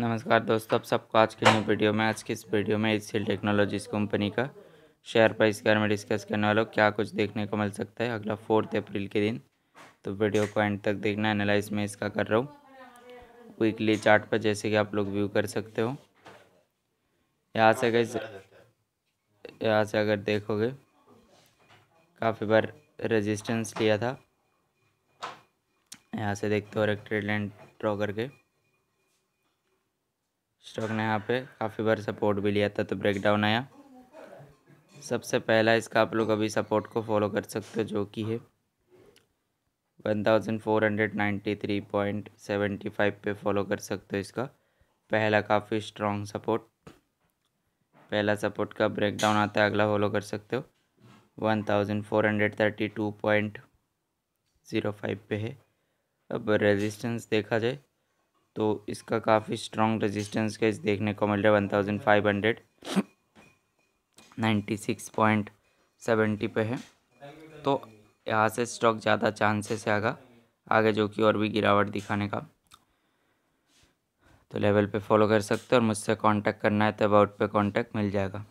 नमस्कार दोस्तों आप सबको आज के न्यू वीडियो में आज की इस वीडियो में एचसीएल टेक्नोलॉजीज़ कंपनी का शेयर प्राइस के बारे में डिस्कस करने वाला हूँ क्या कुछ देखने को मिल सकता है अगला फोर्थ अप्रैल के दिन तो वीडियो को एंड तक देखना एनालाइज में इसका कर रहा हूँ वीकली चार्ट पर जैसे कि आप लोग व्यू कर सकते हो यहाँ से अगर यहाँ से अगर देखोगे काफ़ी बार रेजिस्टेंस लिया था यहाँ से देखते हो एक ट्रेड लाइन ड्रॉ करके स्टॉक ने यहाँ पे काफ़ी बार सपोर्ट भी लिया था तो ब्रेकडाउन आया सबसे पहला इसका आप लोग अभी सपोर्ट को फॉलो कर सकते हो जो कि है one thousand four hundred ninety three point seventy five पे फॉलो कर सकते हो इसका पहला काफ़ी स्ट्रॉन्ग सपोर्ट पहला सपोर्ट का ब्रेकडाउन आता है अगला फॉलो कर सकते हो one thousand four hundred thirty two point zero five पे है अब रेजिस्टेंस देखा जाए तो इसका काफ़ी स्ट्रॉन्ग रेजिस्टेंस का देखने को मिल रहा है one thousand five hundred ninety six point seventy पे है तो यहाँ से स्टॉक ज़्यादा चांसेस है आगा आगे जो कि और भी गिरावट दिखाने का तो लेवल पे फॉलो कर सकते हो और मुझसे कांटेक्ट करना है तो अबाउट पे कांटेक्ट मिल जाएगा